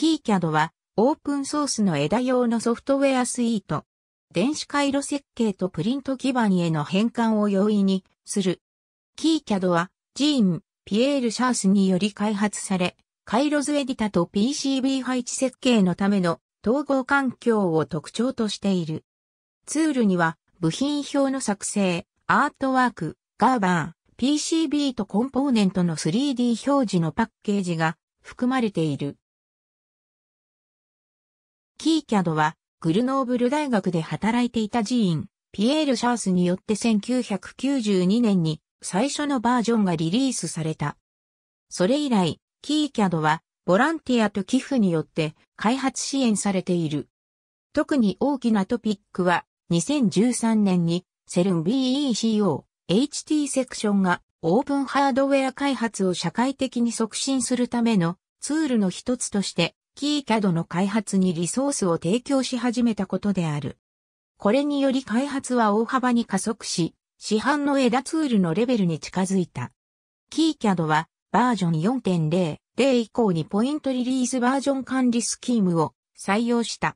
キーキャドはオープンソースの枝用のソフトウェアスイート。電子回路設計とプリント基板への変換を容易にする。キーキャドはジーン、ピエール・シャースにより開発され、回路図エディタと PCB 配置設計のための統合環境を特徴としている。ツールには部品表の作成、アートワーク、ガーバー、PCB とコンポーネントの 3D 表示のパッケージが含まれている。キーキャドは、グルノーブル大学で働いていた寺院、ピエール・シャースによって1992年に最初のバージョンがリリースされた。それ以来、キーキャドは、ボランティアと寄付によって開発支援されている。特に大きなトピックは、2013年に、セルン BECO、HT セクションがオープンハードウェア開発を社会的に促進するためのツールの一つとしてキー CAD の開発にリソースを提供し始めたことである。これにより開発は大幅に加速し、市販の枝ツールのレベルに近づいた。キー CAD はバージョン4.0、0以降にポイントリリースバージョン管理スキームを採用した。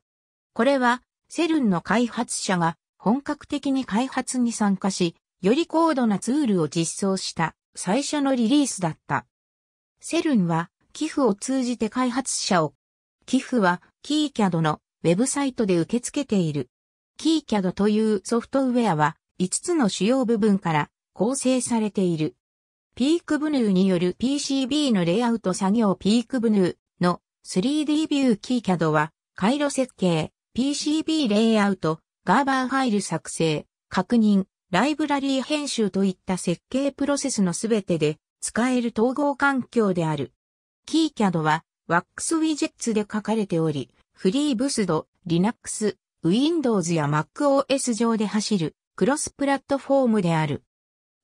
これは、セルンの開発者が本格的に開発に参加し、より高度なツールを実装した最初のリリースだった。セルンは寄付を通じて開発者を寄付はキーキャドのウェブサイトで受け付けている。キーキャドというソフトウェアは5つの主要部分から構成されている。ピークブヌーによる PCB のレイアウト作業ピークブヌーの 3D ビューキーキャドは回路設計、PCB レイアウト、ガーバーファイル作成、確認、ライブラリー編集といった設計プロセスのすべてで使える統合環境である。キーキャドは WAX ウィジェッツで書かれており、フリーブスド、Linux、Windows や MacOS 上で走るクロスプラットフォームである。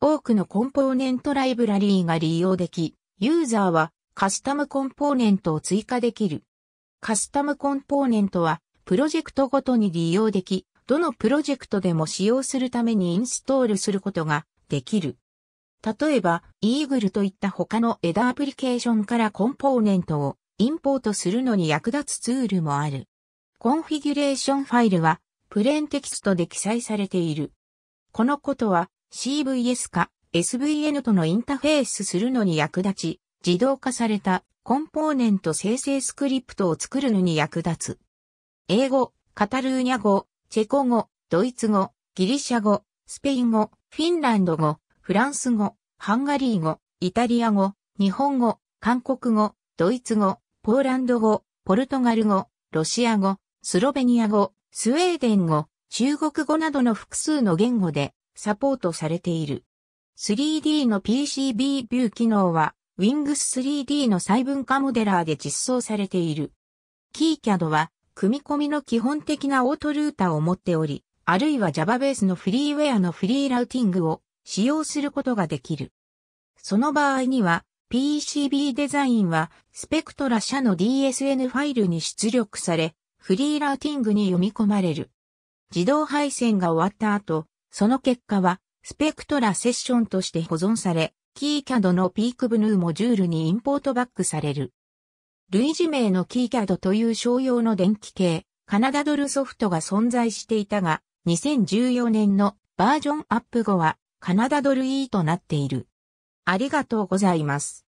多くのコンポーネントライブラリーが利用でき、ユーザーはカスタムコンポーネントを追加できる。カスタムコンポーネントはプロジェクトごとに利用でき、どのプロジェクトでも使用するためにインストールすることができる。例えば、Eagle といった他の枝アプリケーションからコンポーネントをインポートするのに役立つツールもある。コンフィギュレーションファイルは、プレーンテキストで記載されている。このことは、CVS か SVN とのインタフェースするのに役立ち、自動化されたコンポーネント生成スクリプトを作るのに役立つ。英語、カタルーニャ語、チェコ語、ドイツ語、ギリシャ語、スペイン語、フィンランド語、フランス語、ハンガリー語、イタリア語、日本語、韓国語、ドイツ語、ポーランド語、ポルトガル語、ロシア語、スロベニア語、スウェーデン語、中国語などの複数の言語でサポートされている。3D の PCB ビュー機能は Wings3D の細分化モデラーで実装されている。KeyCAD は組み込みの基本的なオートルータを持っており、あるいは Java ベースのフリーウェアのフリーラウティングを使用することができる。その場合には PCB デザインは、スペクトラ社の DSN ファイルに出力され、フリーラーティングに読み込まれる。自動配線が終わった後、その結果は、スペクトラセッションとして保存され、キーキャドのピークブヌーモジュールにインポートバックされる。類似名のキーキャドという商用の電気系、カナダドルソフトが存在していたが、2014年のバージョンアップ後は、カナダドル E となっている。ありがとうございます。